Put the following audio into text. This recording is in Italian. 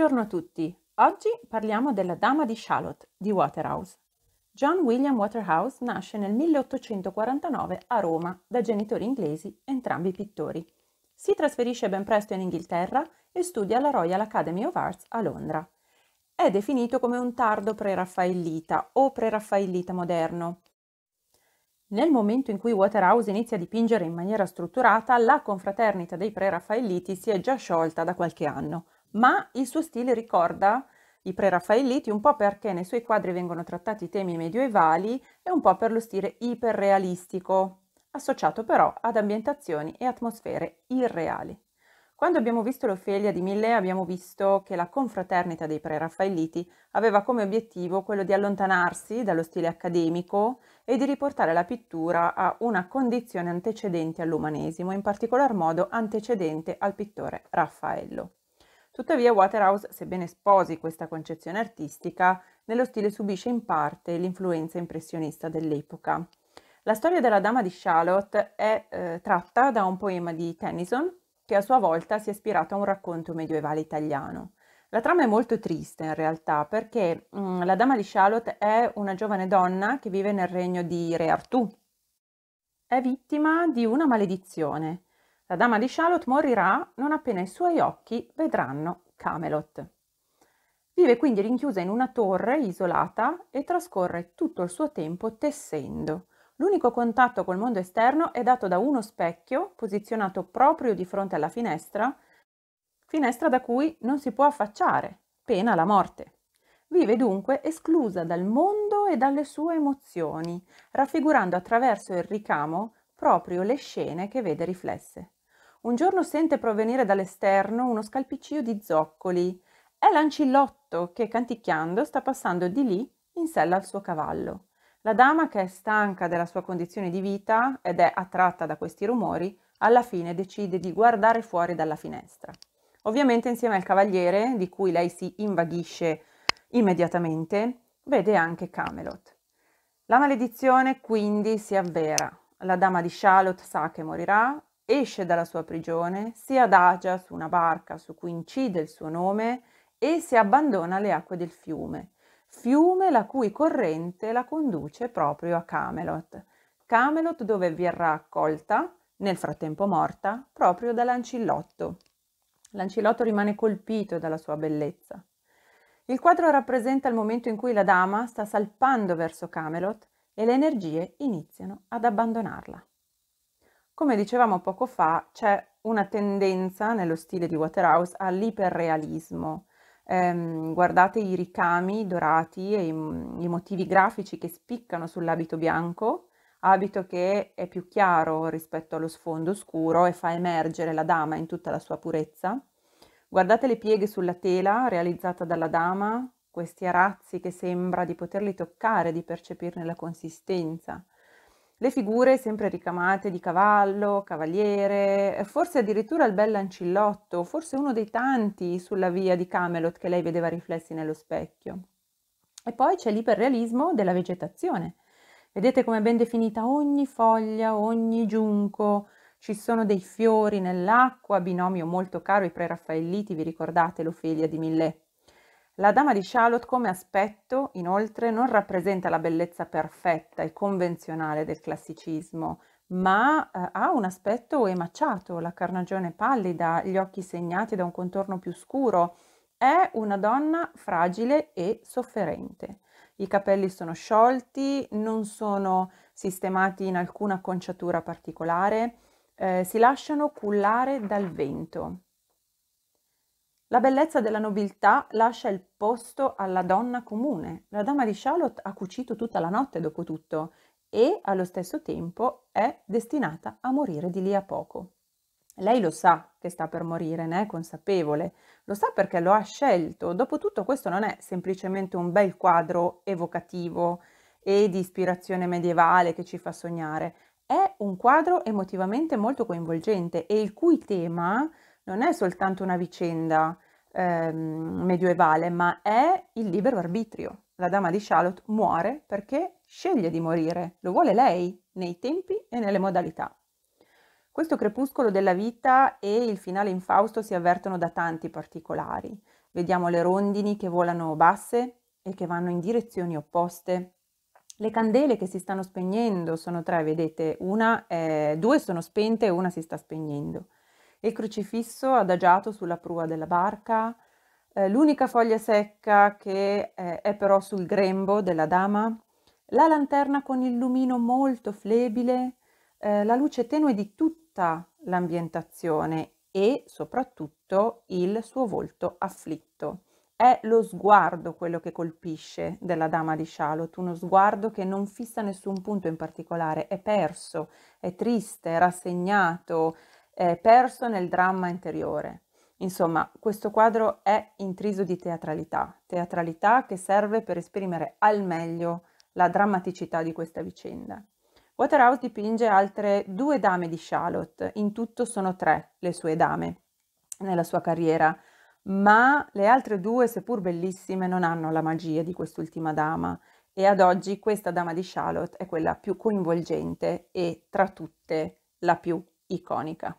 Buongiorno a tutti. Oggi parliamo della Dama di Charlotte di Waterhouse. John William Waterhouse nasce nel 1849 a Roma da genitori inglesi, entrambi pittori. Si trasferisce ben presto in Inghilterra e studia alla Royal Academy of Arts a Londra. È definito come un tardo preraffaellita o preraffaellita moderno. Nel momento in cui Waterhouse inizia a dipingere in maniera strutturata, la confraternita dei preraffaelliti si è già sciolta da qualche anno, ma il suo stile ricorda i preraffaelliti un po' perché nei suoi quadri vengono trattati temi medioevali e un po' per lo stile iperrealistico, associato però ad ambientazioni e atmosfere irreali. Quando abbiamo visto l'Ofelia di Millet abbiamo visto che la confraternita dei preraffaelliti aveva come obiettivo quello di allontanarsi dallo stile accademico e di riportare la pittura a una condizione antecedente all'umanesimo, in particolar modo antecedente al pittore Raffaello. Tuttavia Waterhouse, sebbene sposi questa concezione artistica, nello stile subisce in parte l'influenza impressionista dell'epoca. La storia della Dama di Charlotte è eh, tratta da un poema di Tennyson, che a sua volta si è ispirato a un racconto medievale italiano. La trama è molto triste in realtà perché mh, mm, la Dama di Charlotte è una giovane donna che vive nel regno di Re Artù. È vittima di una maledizione la dama di Charlotte morirà non appena i suoi occhi vedranno Camelot. Vive quindi rinchiusa in una torre isolata e trascorre tutto il suo tempo tessendo. L'unico contatto col mondo esterno è dato da uno specchio posizionato proprio di fronte alla finestra, finestra da cui non si può affacciare, pena la morte. Vive dunque esclusa dal mondo e dalle sue emozioni, raffigurando attraverso il ricamo proprio le scene che vede riflesse. Un giorno sente provenire dall'esterno uno scalpiccio di zoccoli. È l'ancillotto che, canticchiando, sta passando di lì in sella al suo cavallo. La dama, che è stanca della sua condizione di vita ed è attratta da questi rumori, alla fine decide di guardare fuori dalla finestra. Ovviamente insieme al cavaliere, di cui lei si invaghisce immediatamente, vede anche Camelot. La maledizione quindi si avvera. La dama di Charlotte sa che morirà esce dalla sua prigione, si adagia su una barca su cui incide il suo nome e si abbandona alle acque del fiume, fiume la cui corrente la conduce proprio a Camelot, Camelot dove verrà accolta, nel frattempo morta, proprio da Lancillotto. Lancillotto rimane colpito dalla sua bellezza. Il quadro rappresenta il momento in cui la dama sta salpando verso Camelot e le energie iniziano ad abbandonarla. Come dicevamo poco fa, c'è una tendenza nello stile di Waterhouse all'iperrealismo. Ehm, guardate i ricami dorati e i, i motivi grafici che spiccano sull'abito bianco, abito che è più chiaro rispetto allo sfondo scuro e fa emergere la dama in tutta la sua purezza. Guardate le pieghe sulla tela realizzata dalla dama, questi arazzi che sembra di poterli toccare, di percepirne la consistenza. Le figure sempre ricamate di cavallo, cavaliere, eh, forse addirittura il bel ancillotto, forse uno dei tanti sulla via di Camelot che lei vedeva riflessi nello specchio. E poi c'è l'iperrealismo della vegetazione. Vedete come è ben definita ogni foglia, ogni giunco, ci sono dei fiori nell'acqua, binomio molto caro i preraffaelliti, vi ricordate l'Ofelia di Milletto la dama di Charlotte come aspetto, inoltre, non rappresenta la bellezza perfetta e convenzionale del classicismo, ma eh, ha un aspetto emaciato, la carnagione pallida, gli occhi segnati da un contorno più scuro. È una donna fragile e sofferente. I capelli sono sciolti, non sono sistemati in alcuna conciatura particolare, eh, si lasciano cullare dal vento. La bellezza della nobiltà lascia il posto alla donna comune. La dama di Charlotte ha cucito tutta la notte, dopo tutto, e allo stesso tempo è destinata a morire di lì a poco. Lei lo sa che sta per morire, ne è consapevole, lo sa perché lo ha scelto. Dopotutto questo non è semplicemente un bel quadro evocativo e di ispirazione medievale che ci fa sognare, è un quadro emotivamente molto coinvolgente e il cui tema non è soltanto una vicenda ehm, medievale, ma è il libero arbitrio. La dama di Charlotte muore perché sceglie di morire, lo vuole lei, nei tempi e nelle modalità. Questo crepuscolo della vita e il finale in Fausto si avvertono da tanti particolari. Vediamo le rondini che volano basse e che vanno in direzioni opposte. Le candele che si stanno spegnendo sono tre, vedete, una, eh, due sono spente e una si sta spegnendo il crocifisso adagiato sulla prua della barca, eh, l'unica foglia secca che eh, è però sul grembo della dama, la lanterna con il lumino molto flebile, eh, la luce tenue di tutta l'ambientazione e soprattutto il suo volto afflitto. È lo sguardo quello che colpisce della dama di Charlotte, uno sguardo che non fissa nessun punto in particolare, è perso, è triste, è rassegnato, eh, perso nel dramma interiore. Insomma, questo quadro è intriso di teatralità, teatralità che serve per esprimere al meglio la drammaticità di questa vicenda. Waterhouse dipinge altre due dame di Charlotte, in tutto sono tre le sue dame nella sua carriera, ma le altre due, seppur bellissime, non hanno la magia di quest'ultima dama e ad oggi questa dama di Charlotte è quella più coinvolgente e tra tutte la più iconica.